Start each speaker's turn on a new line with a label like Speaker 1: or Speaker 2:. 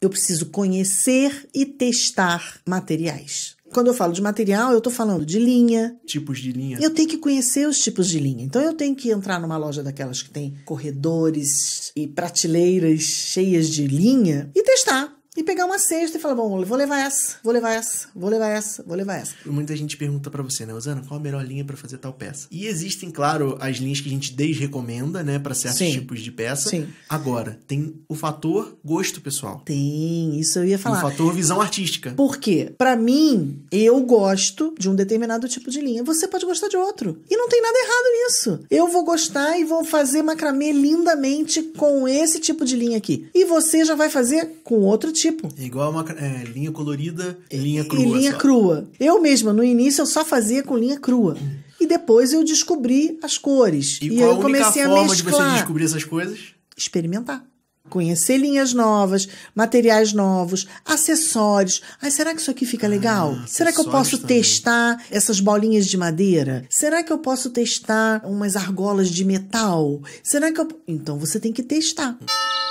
Speaker 1: eu preciso conhecer e testar materiais. Quando eu falo de material, eu estou falando de linha.
Speaker 2: Tipos de linha. Eu
Speaker 1: tenho que conhecer os tipos de linha. Então eu tenho que entrar numa loja daquelas que tem corredores e prateleiras cheias de linha e testar e pegar uma cesta e falar, bom, vou levar essa, vou levar essa, vou levar essa, vou levar essa. Muita
Speaker 2: gente pergunta para você, né, Osana, qual a melhor linha para fazer tal peça? E existem, claro, as linhas que a gente desrecomenda, né, para certos Sim. tipos de peça. Sim. Agora, tem o fator gosto pessoal.
Speaker 1: Tem, isso eu ia falar. E o fator visão artística. Por quê? Para mim, eu gosto de um determinado tipo de linha, você pode gostar de outro. E não tem nada errado nisso. Eu vou gostar e vou fazer macramê lindamente com esse tipo de linha aqui. E você já vai fazer com outro tipo tipo.
Speaker 2: É igual uma é, linha colorida, linha crua. E linha só.
Speaker 1: crua. Eu mesma, no início, eu só fazia com linha crua. E depois eu descobri as cores. E, e qual eu a comecei a forma mesclar. de você descobrir essas coisas? Experimentar. Conhecer linhas novas, materiais novos, acessórios. Ai, será que isso aqui fica ah, legal? Ah, será que eu posso também. testar essas bolinhas de madeira? Será que eu posso testar umas argolas de metal? Será que eu. Então você tem que testar. Hum.